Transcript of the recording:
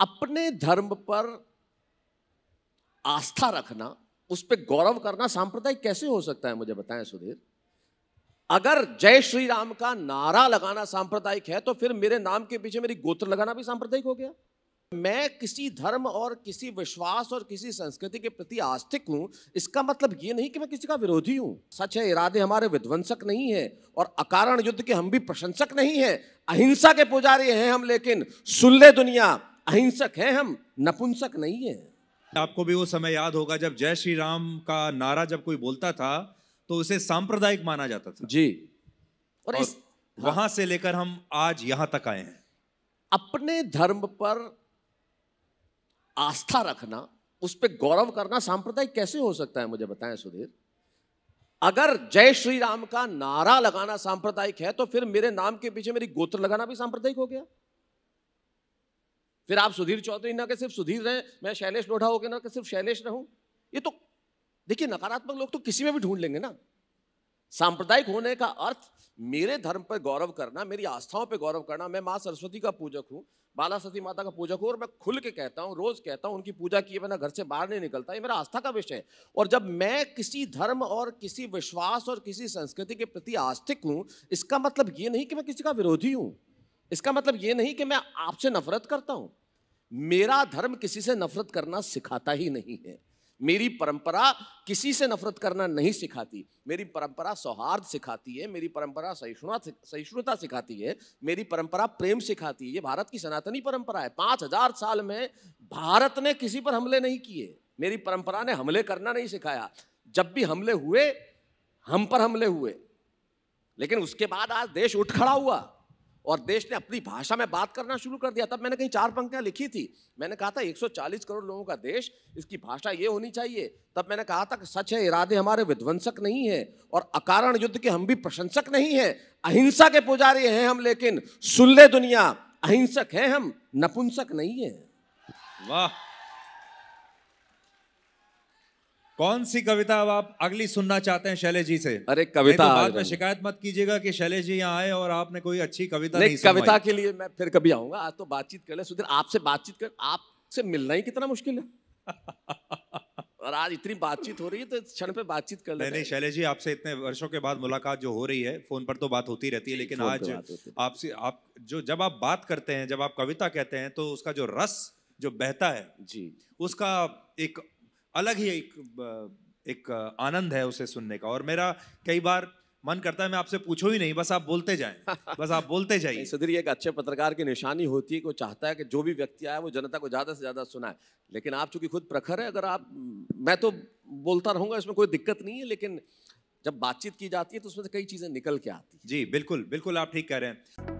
अपने धर्म पर आस्था रखना उस पर गौरव करना सांप्रदायिक कैसे हो सकता है मुझे बताएं सुधीर अगर जय श्री राम का नारा लगाना सांप्रदायिक है तो फिर मेरे नाम के पीछे मेरी गोत्र लगाना भी सांप्रदायिक हो गया मैं किसी धर्म और किसी विश्वास और किसी संस्कृति के प्रति आस्तिक हूं इसका मतलब ये नहीं कि मैं किसी का विरोधी हूं सच है इरादे हमारे विध्वंसक नहीं है और अकारण युद्ध के हम भी प्रशंसक नहीं है अहिंसा के पुजारी हैं हम लेकिन सुन ले दुनिया अहिंसक हैं हम नपुंसक नहीं है आपको भी वो समय याद होगा जब जय श्री राम का नारा जब कोई बोलता था तो उसे सांप्रदायिक माना जाता था जी और, और इस हाँ। से लेकर हम आज यहां तक आए हैं अपने धर्म पर आस्था रखना उस पर गौरव करना सांप्रदायिक कैसे हो सकता है मुझे बताएं सुधीर अगर जय श्री राम का नारा लगाना सांप्रदायिक है तो फिर मेरे नाम के पीछे मेरी गोत्र लगाना भी सांप्रदायिक हो गया फिर आप सुधीर चौधरी ना के सिर्फ सुधीर रहें मैं शैलेश लोढ़ा हो के ना कि सिर्फ शैलेश रहूं ये तो देखिए नकारात्मक लोग तो किसी में भी ढूंढ लेंगे ना सांप्रदायिक होने का अर्थ मेरे धर्म पर गौरव करना मेरी आस्थाओं पर गौरव करना मैं माँ सरस्वती का पूजक हूँ बाला सती माता का पूजक हूँ और मैं खुल के कहता हूँ रोज कहता हूँ उनकी पूजा किए बिना घर से बाहर नहीं निकलता ये मेरा आस्था का विषय है और जब मैं किसी धर्म और किसी विश्वास और किसी संस्कृति के प्रति आस्थिक हूँ इसका मतलब ये नहीं कि मैं किसी का विरोधी हूँ इसका मतलब ये नहीं कि मैं आपसे नफरत करता हूं मेरा धर्म किसी से नफरत करना सिखाता ही नहीं है मेरी परंपरा किसी से नफरत करना नहीं सिखाती मेरी परंपरा सौहार्द सिखाती है मेरी परंपरा सहिष्णुता सहिष्णुता सिखाती है मेरी परंपरा प्रेम सिखाती है ये भारत की सनातनी परंपरा है पाँच हजार साल में भारत ने किसी पर हमले नहीं किए मेरी परंपरा ने हमले करना नहीं सिखाया जब भी हमले हुए हम पर हमले हुए लेकिन उसके बाद आज देश उठ खड़ा हुआ और देश ने अपनी भाषा में बात करना शुरू कर दिया तब मैंने कहीं चार पंक्तियाँ लिखी थी मैंने कहा था 140 करोड़ लोगों का देश इसकी भाषा ये होनी चाहिए तब मैंने कहा था कि सच है इरादे हमारे विध्वंसक नहीं है और अकारण युद्ध के हम भी प्रशंसक नहीं है अहिंसा के पुजारी हैं हम लेकिन सुल्ले दुनिया अहिंसक हैं हम नपुंसक नहीं है वाह कौन सी कविता अब आप अगली सुनना चाहते हैं शैले जी से अरे तो कविता तो बाद में शिकायत मत कीजिएगा कि शैले जी यहाँ आए और आपने कोई अच्छी कविता नहीं, नहीं कविता के लिए मैं फिर कभी आऊंगा आज तो बातचीत कर ले सुधीर आपसे बातचीत कर आपसे मिलना ही कितना मुश्किल है और आज इतनी बातचीत हो रही है तो क्षण पे बातचीत कर नहीं नहीं शैले जी आपसे इतने वर्षों के बाद मुलाकात जो हो रही है फोन पर तो बात होती रहती है लेकिन आज आपसे आप जो जब आप बात करते हैं जब आप कविता कहते हैं तो उसका जो रस जो बहता है जी उसका एक अलग ही एक एक आनंद है उसे सुनने का और मेरा कई बार मन करता है मैं आपसे पूछो ही नहीं बस आप बोलते जाएं बस आप बोलते जाइए सुधीर एक अच्छे पत्रकार की निशानी होती है कि वो चाहता है कि जो भी व्यक्ति आया वो जनता को ज़्यादा से ज़्यादा सुनाए लेकिन आप चूंकि खुद प्रखर है अगर आप मैं तो बोलता रहूँगा इसमें कोई दिक्कत नहीं है लेकिन जब बातचीत की जाती है तो उसमें से कई चीज़ें निकल के आती जी बिल्कुल बिल्कुल आप ठीक कह रहे हैं